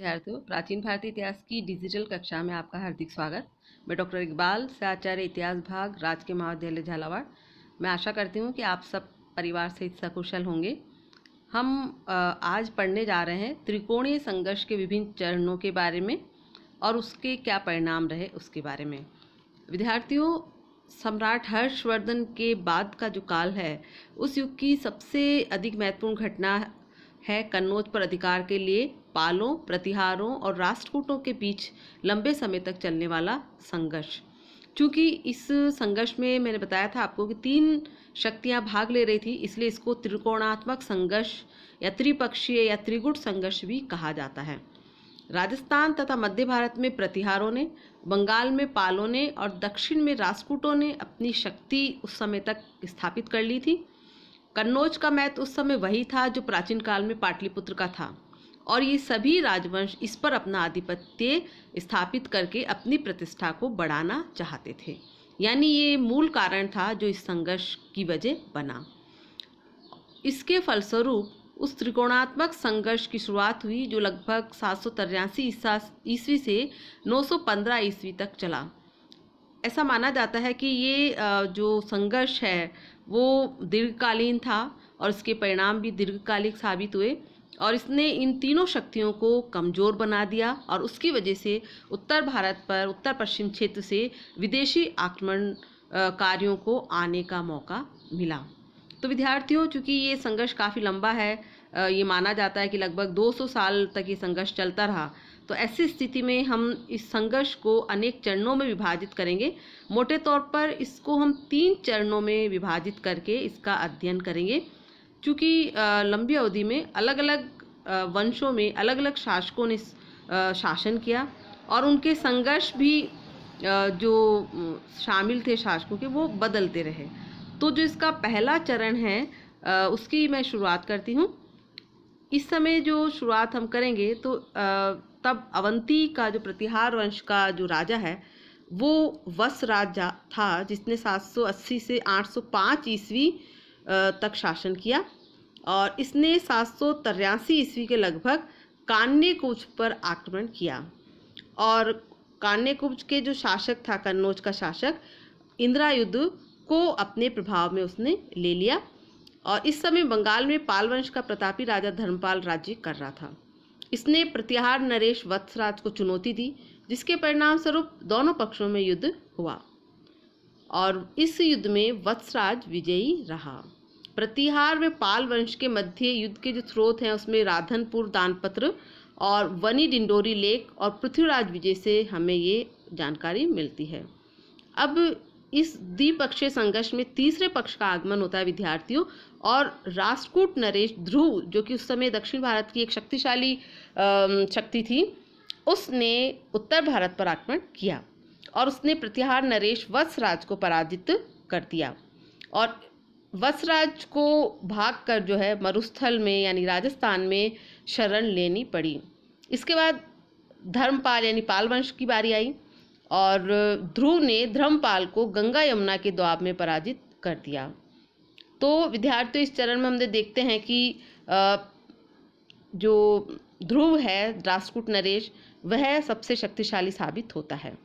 विद्यार्थियों प्राचीन भारतीय इतिहास की डिजिटल कक्षा में आपका हार्दिक स्वागत मैं डॉक्टर इकबाल से आचार्य इतिहास भाग राजकीय महाविद्यालय झालावाड़ मैं आशा करती हूँ कि आप सब परिवार से सकुशल होंगे हम आज पढ़ने जा रहे हैं त्रिकोणीय संघर्ष के विभिन्न चरणों के बारे में और उसके क्या परिणाम रहे उसके बारे में विद्यार्थियों सम्राट हर्षवर्धन के बाद का जो काल है उस युग की सबसे अधिक महत्वपूर्ण घटना है कन्नौज पर अधिकार के लिए पालों प्रतिहारों और राष्ट्रकूटों के बीच लंबे समय तक चलने वाला संघर्ष चूँकि इस संघर्ष में मैंने बताया था आपको कि तीन शक्तियाँ भाग ले रही थी इसलिए इसको त्रिकोणात्मक संघर्ष या त्रिपक्षीय या त्रिगुट संघर्ष भी कहा जाता है राजस्थान तथा मध्य भारत में प्रतिहारों ने बंगाल में पालों ने और दक्षिण में राजपूटों ने अपनी शक्ति उस समय तक स्थापित कर ली थी कन्नौज का मैथ उस समय वही था जो प्राचीन काल में पाटलिपुत्र का था और ये सभी राजवंश इस पर अपना आधिपत्य स्थापित करके अपनी प्रतिष्ठा को बढ़ाना चाहते थे यानी ये मूल कारण था जो इस संघर्ष की वजह बना इसके फलस्वरूप उस त्रिकोणात्मक संघर्ष की शुरुआत हुई जो लगभग सात सौ तिरासी ईस्वी से 915 ईस्वी तक चला ऐसा माना जाता है कि ये जो संघर्ष है वो दीर्घकालीन था और इसके परिणाम भी दीर्घकालिक साबित हुए और इसने इन तीनों शक्तियों को कमज़ोर बना दिया और उसकी वजह से उत्तर भारत पर उत्तर पश्चिम क्षेत्र से विदेशी आक्रमण कार्यों को आने का मौका मिला तो विद्यार्थियों चूँकि ये संघर्ष काफ़ी लंबा है ये माना जाता है कि लगभग 200 साल तक ये संघर्ष चलता रहा तो ऐसी स्थिति में हम इस संघर्ष को अनेक चरणों में विभाजित करेंगे मोटे तौर पर इसको हम तीन चरणों में विभाजित करके इसका अध्ययन करेंगे क्योंकि लंबी अवधि में अलग अलग वंशों में अलग अलग शासकों ने शासन किया और उनके संघर्ष भी जो शामिल थे शासकों के वो बदलते रहे तो जो इसका पहला चरण है उसकी मैं शुरुआत करती हूँ इस समय जो शुरुआत हम करेंगे तो तब अवंती का जो प्रतिहार वंश का जो राजा है वो वस राजा था जिसने 780 से 805 ईस्वी तक शासन किया और इसने सात सौ तिरासी ईस्वी के लगभग कान्य पर आक्रमण किया और कान्य के जो शासक था कन्नौज का शासक इंदिरा युद्ध को अपने प्रभाव में उसने ले लिया और इस समय बंगाल में पाल वंश का प्रतापी राजा धर्मपाल राज्य कर रहा था इसने प्रतिहार नरेश वत्सराज को चुनौती दी जिसके परिणाम स्वरूप दोनों पक्षों में युद्ध हुआ और इस युद्ध में वत्सराज विजयी रहा प्रतिहार में पाल वंश के मध्य युद्ध के जो स्रोत हैं उसमें राधनपुर दानपत्र और वनी डिंडोरी लेक और पृथ्वीराज विजय से हमें ये जानकारी मिलती है अब इस द्विपक्षीय संघर्ष में तीसरे पक्ष का आगमन होता है विद्यार्थियों और राष्ट्रकूट नरेश ध्रुव जो कि उस समय दक्षिण भारत की एक शक्तिशाली शक्ति थी उसने उत्तर भारत पर आक्रमण किया और उसने प्रतिहार नरेश वत्सराज को पराजित कर दिया और वसराज को भागकर जो है मरुस्थल में यानी राजस्थान में शरण लेनी पड़ी इसके बाद धर्मपाल यानी पाल वंश की बारी आई और ध्रुव ने धर्मपाल को गंगा यमुना के द्वाब में पराजित कर दिया तो विद्यार्थियों इस चरण में हम देखते हैं कि जो ध्रुव है राष्ट्रकूट नरेश वह सबसे शक्तिशाली साबित होता है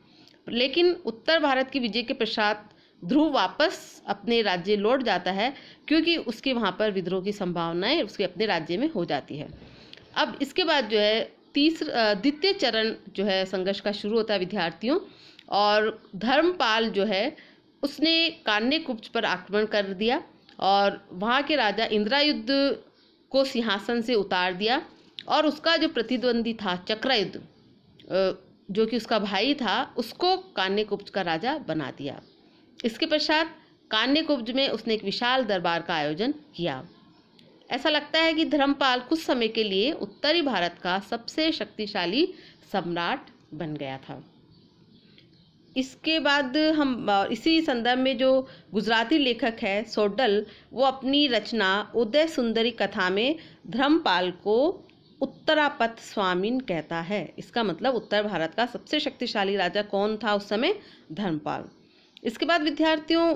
लेकिन उत्तर भारत की विजय के पश्चात ध्रुव वापस अपने राज्य लौट जाता है क्योंकि उसके वहाँ पर विद्रोह की संभावनाएं उसके अपने राज्य में हो जाती है अब इसके बाद जो है तीसरा द्वितीय चरण जो है संघर्ष का शुरू होता है विद्यार्थियों और धर्मपाल जो है उसने कान्य कुप्त पर आक्रमण कर दिया और वहाँ के राजा इंद्रायुद्ध को सिंहासन से उतार दिया और उसका जो प्रतिद्वंदी था चक्रायुद्ध जो कि उसका भाई था उसको कान्य कुप्त का राजा बना दिया इसके पश्चात कान्यकुब्ज में उसने एक विशाल दरबार का आयोजन किया ऐसा लगता है कि धर्मपाल कुछ समय के लिए उत्तरी भारत का सबसे शक्तिशाली सम्राट बन गया था इसके बाद हम इसी संदर्भ में जो गुजराती लेखक है सोडल वो अपनी रचना उदय सुंदरी कथा में धर्मपाल को उत्तरापथ स्वामीन कहता है इसका मतलब उत्तर भारत का सबसे शक्तिशाली राजा कौन था उस समय धर्मपाल इसके बाद विद्यार्थियों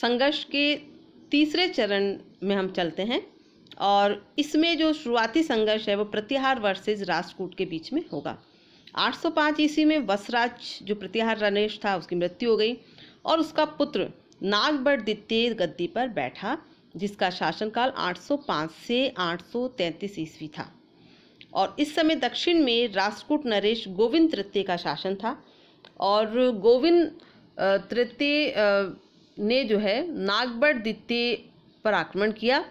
संघर्ष के तीसरे चरण में हम चलते हैं और इसमें जो शुरुआती संघर्ष है वो प्रतिहार वर्सेज राजकूट के बीच में होगा 805 ईस्वी में वसराज जो प्रतिहार रणेश था उसकी मृत्यु हो गई और उसका पुत्र द्वितीय गद्दी पर बैठा जिसका शासनकाल 805 से 833 ईस्वी था और इस समय दक्षिण में राजकूट नरेश गोविंद तृतीय का शासन था और गोविंद तृतीय ने जो है नागबट द्वितीय पर आक्रमण किया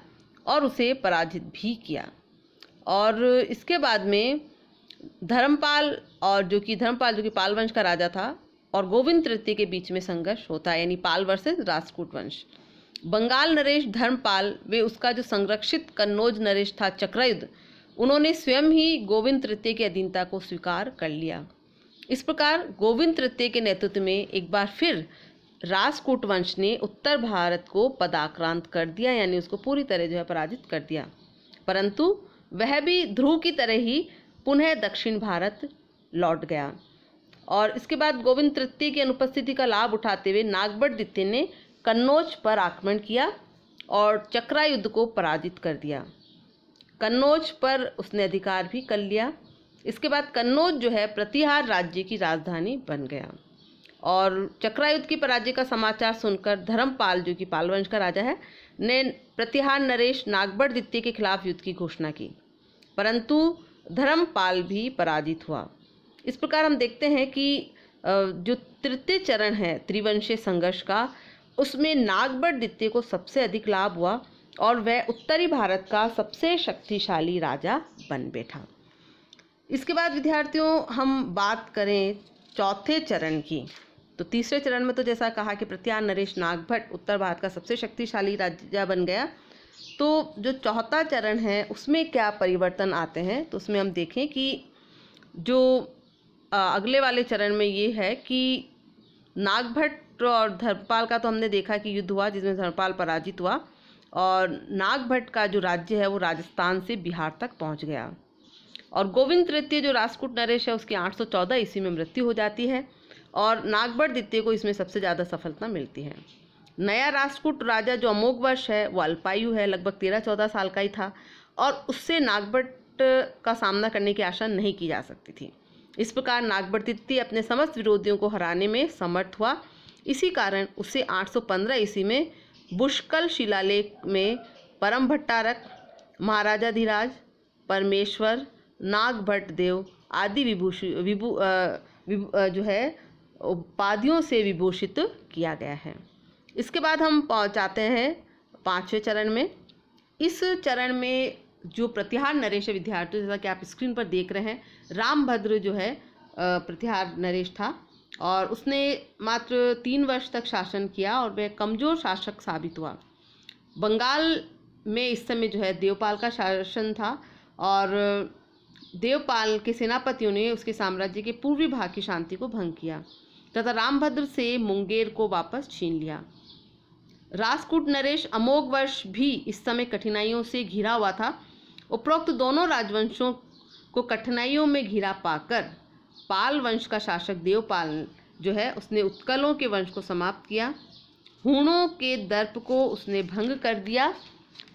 और उसे पराजित भी किया और इसके बाद में धर्मपाल और जो कि धर्मपाल जो कि पाल वंश का राजा था और गोविंद तृतीय के बीच में संघर्ष होता है यानी पाल वर्सेज राजकूट वंश बंगाल नरेश धर्मपाल वे उसका जो संरक्षित कन्नौज नरेश था चक्रयुद्ध उन्होंने स्वयं ही गोविंद तृतीय की अधीनता को स्वीकार कर लिया इस प्रकार गोविंद तृतीय के नेतृत्व में एक बार फिर राजकूट वंश ने उत्तर भारत को पदाक्रांत कर दिया यानी उसको पूरी तरह जो है पराजित कर दिया परंतु वह भी ध्रुव की तरह ही पुनः दक्षिण भारत लौट गया और इसके बाद गोविंद तृतीय की अनुपस्थिति का लाभ उठाते हुए नागभट द्वितीय ने कन्नौज पर आक्रमण किया और चक्रायुद्ध को पराजित कर दिया कन्नौज पर उसने अधिकार भी कर लिया इसके बाद कन्नौज जो है प्रतिहार राज्य की राजधानी बन गया और चक्रायुद्ध की पराजय का समाचार सुनकर धर्मपाल जो कि पालवंश का राजा है ने प्रतिहार नरेश नागबड़दित्य के खिलाफ युद्ध की घोषणा की परंतु धर्मपाल भी पराजित हुआ इस प्रकार हम देखते हैं कि जो तृतीय चरण है त्रिवंशीय संघर्ष का उसमें नागबड़दित्य को सबसे अधिक लाभ हुआ और वह उत्तरी भारत का सबसे शक्तिशाली राजा बन बैठा इसके बाद विद्यार्थियों हम बात करें चौथे चरण की तो तीसरे चरण में तो जैसा कहा कि प्रत्यान नरेश नागभट उत्तर भारत का सबसे शक्तिशाली राजा बन गया तो जो चौथा चरण है उसमें क्या परिवर्तन आते हैं तो उसमें हम देखें कि जो अगले वाले चरण में ये है कि नागभट्ट और धर्मपाल का तो हमने देखा कि युद्ध हुआ जिसमें धर्मपाल पराजित हुआ और नागभट्ट का जो राज्य है वो राजस्थान से बिहार तक पहुंच गया और गोविंद तृतीय जो राजकूट नरेश है उसकी 814 ईस्वी में मृत्यु हो जाती है और नागबर द्वितीय को इसमें सबसे ज़्यादा सफलता मिलती है नया राजकूट राजा जो वर्ष है वो अल्पायु है लगभग तेरह चौदह साल का ही था और उससे नागबट का सामना करने की आशा नहीं की जा सकती थी इस प्रकार नागबर द्वितीय अपने समस्त विरोधियों को हराने में समर्थ हुआ इसी कारण उसे 815 ईस्वी में बुष्कल शिलालेख में परम भट्टारक महाराजाधिराज परमेश्वर नाग भट्ट देव आदि विभूषि विभू जो है उपाधियों से विभूषित किया गया है इसके बाद हम पहुँचाते हैं पाँचवें चरण में इस चरण में जो प्रतिहार नरेश विद्यार्थी जैसा कि आप स्क्रीन पर देख रहे हैं रामभद्र जो है प्रतिहार नरेश था और उसने मात्र तीन वर्ष तक शासन किया और वह कमज़ोर शासक साबित हुआ बंगाल में इस समय जो है देवपाल का शासन था और देवपाल के सेनापतियों ने उसके साम्राज्य के पूर्वी भाग की शांति को भंग किया तथा रामभद्र से मुंगेर को वापस छीन लिया राजकूट नरेश अमोघ वर्ष भी इस समय कठिनाइयों से घिरा हुआ था उपरोक्त दोनों राजवंशों को कठिनाइयों में घिरा पाकर पाल वंश का शासक देवपाल जो है उसने उत्कलों के वंश को समाप्त किया हूणों के दर्प को उसने भंग कर दिया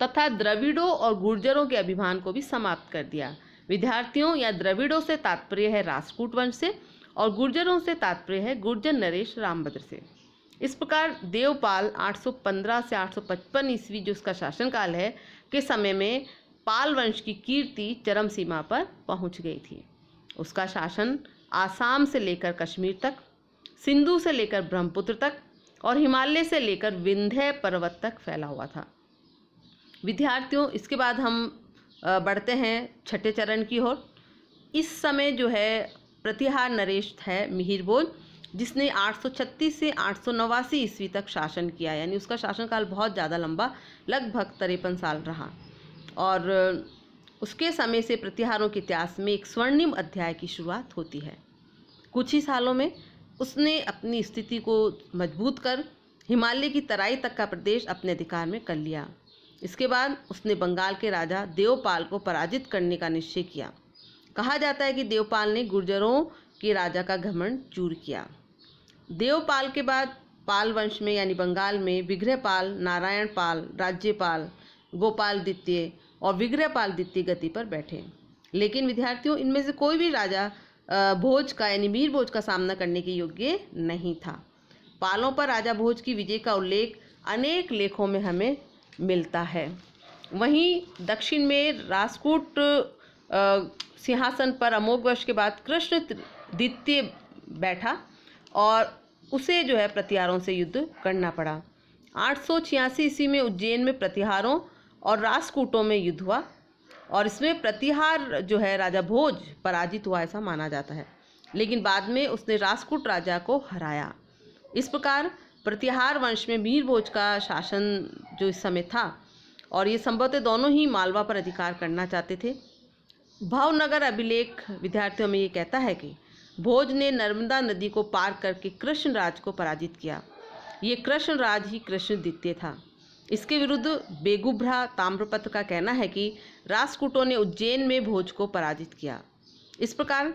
तथा द्रविड़ों और गुर्जरों के अभिमान को भी समाप्त कर दिया विद्यार्थियों या द्रविड़ों से तात्पर्य है राजकूट वंश से और गुर्जरों से तात्पर्य है गुर्जर नरेश रामभद्र से इस प्रकार देवपाल 815 से 855 ईस्वी जो उसका शासनकाल है के समय में पाल वंश की कीर्ति चरम सीमा पर पहुंच गई थी उसका शासन आसाम से लेकर कश्मीर तक सिंधु से लेकर ब्रह्मपुत्र तक और हिमालय से लेकर विंध्य पर्वत तक फैला हुआ था विद्यार्थियों इसके बाद हम बढ़ते हैं छठे चरण की ओर इस समय जो है प्रतिहार नरेश है मिहिर बोल जिसने 836 से आठ ईस्वी तक शासन किया यानी उसका शासनकाल बहुत ज़्यादा लंबा लगभग तिरपन साल रहा और उसके समय से प्रतिहारों के इतिहास में एक स्वर्णिम अध्याय की शुरुआत होती है कुछ ही सालों में उसने अपनी स्थिति को मजबूत कर हिमालय की तराई तक का प्रदेश अपने अधिकार में कर लिया इसके बाद उसने बंगाल के राजा देवपाल को पराजित करने का निश्चय किया कहा जाता है कि देवपाल ने गुर्जरों के राजा का घमंड चूर किया देवपाल के बाद पाल वंश में यानी बंगाल में विग्रहपाल नारायण पाल राज्यपाल गोपाल द्वितीय और विग्रहपाल द्वितीय गति पर बैठे लेकिन विद्यार्थियों इनमें से कोई भी राजा भोज का यानी मीर भोज का सामना करने के योग्य नहीं था पालों पर राजा भोज की विजय का उल्लेख अनेक लेखों में हमें मिलता है वहीं दक्षिण में राजकूट सिंहासन पर अमोघ वर्ष के बाद कृष्ण द्वितीय बैठा और उसे जो है प्रतिहारों से युद्ध करना पड़ा आठ सौ छियासी ईस्वी में उज्जैन में प्रतिहारों और राजकूटों में युद्ध हुआ और इसमें प्रतिहार जो है राजा भोज पराजित हुआ ऐसा माना जाता है लेकिन बाद में उसने राजकूट राजा को हराया इस प्रकार प्रतिहार वंश में मीर भोज का शासन जो इस समय था और ये संभवतः दोनों ही मालवा पर अधिकार करना चाहते थे भावनगर अभिलेख विद्यार्थियों में ये कहता है कि भोज ने नर्मदा नदी को पार करके कृष्णराज को पराजित किया ये कृष्णराज ही कृष्ण द्वितीय था इसके विरुद्ध बेगुभ्रा ताम्रपत्र का कहना है कि राजकूटों ने उज्जैन में भोज को पराजित किया इस प्रकार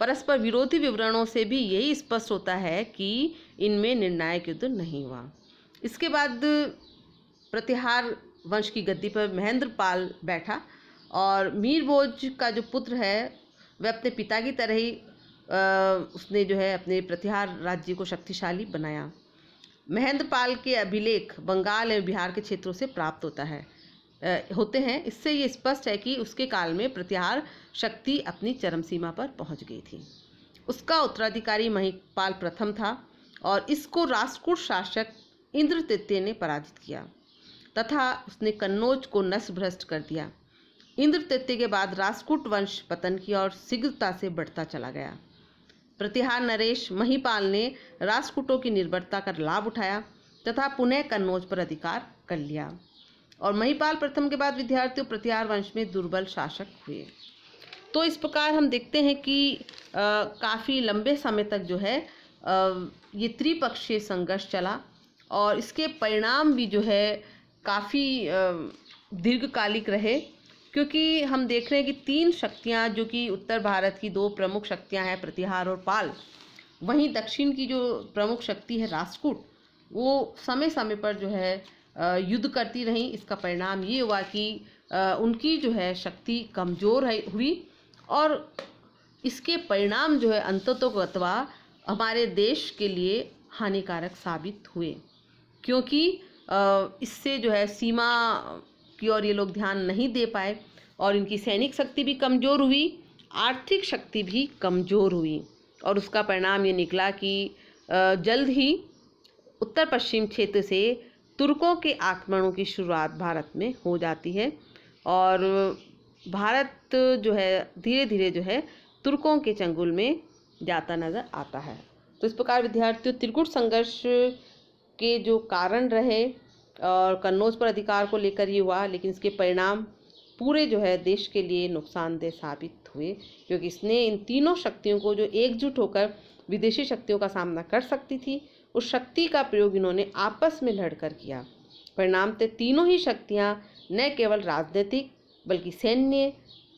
परस्पर विरोधी विवरणों से भी यही स्पष्ट होता है कि इनमें निर्णायक युद्ध नहीं हुआ इसके बाद प्रतिहार वंश की गद्दी पर महेंद्र पाल बैठा और मीर बोज का जो पुत्र है वह अपने पिता की तरह ही उसने जो है अपने प्रतिहार राज्य को शक्तिशाली बनाया महेंद्र पाल के अभिलेख बंगाल एवं बिहार के क्षेत्रों से प्राप्त होता है आ, होते हैं इससे ये स्पष्ट है कि उसके काल में प्रतिहार शक्ति अपनी चरम सीमा पर पहुंच गई थी उसका उत्तराधिकारी महिपाल प्रथम था और इसको राष्ट्रकूट शासक इंद्रतृतीय ने पराजित किया तथा उसने कन्नौज को नष्ट भ्रष्ट कर दिया इंद्रतृत्य के बाद राजकूट वंश पतन की और शीघ्रता से बढ़ता चला गया प्रतिहार नरेश महीपाल ने राजकूटों की निर्भरता का लाभ उठाया तथा पुनः कन्नौज पर अधिकार कर लिया और महीपाल प्रथम के बाद विद्यार्थियों प्रतिहार वंश में दुर्बल शासक हुए तो इस प्रकार हम देखते हैं कि काफ़ी लंबे समय तक जो है आ, ये त्रिपक्षीय संघर्ष चला और इसके परिणाम भी जो है काफ़ी दीर्घकालिक रहे क्योंकि हम देख रहे हैं कि तीन शक्तियां जो कि उत्तर भारत की दो प्रमुख शक्तियां हैं प्रतिहार और पाल वहीं दक्षिण की जो प्रमुख शक्ति है राजकूट वो समय समय पर जो है युद्ध करती रहीं इसका परिणाम ये हुआ कि उनकी जो है शक्ति कमज़ोर हुई और इसके परिणाम जो है अंततोगतवा हमारे देश के लिए हानिकारक साबित हुए क्योंकि इससे जो है सीमा की ओर ये लोग ध्यान नहीं दे पाए और इनकी सैनिक शक्ति भी कमज़ोर हुई आर्थिक शक्ति भी कमज़ोर हुई और उसका परिणाम ये निकला कि जल्द ही उत्तर पश्चिम क्षेत्र से तुर्कों के आक्रमणों की शुरुआत भारत में हो जाती है और भारत जो है धीरे धीरे जो है तुर्कों के चंगुल में जाता नज़र आता है तो इस प्रकार विद्यार्थियों त्रिकुट संघर्ष के जो कारण रहे और कन्नौज पर अधिकार को लेकर ये हुआ लेकिन इसके परिणाम पूरे जो है देश के लिए नुकसानदेह साबित हुए क्योंकि इसने इन तीनों शक्तियों को जो एकजुट होकर विदेशी शक्तियों का सामना कर सकती थी उस शक्ति का प्रयोग इन्होंने आपस में लड़कर किया परिणाम तो तीनों ही शक्तियाँ न केवल राजनीतिक बल्कि सैन्य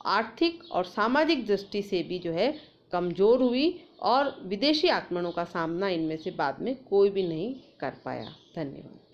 आर्थिक और सामाजिक दृष्टि से भी जो है कमज़ोर हुई और विदेशी आक्रमणों का सामना इनमें से बाद में कोई भी नहीं कर पाया धन्यवाद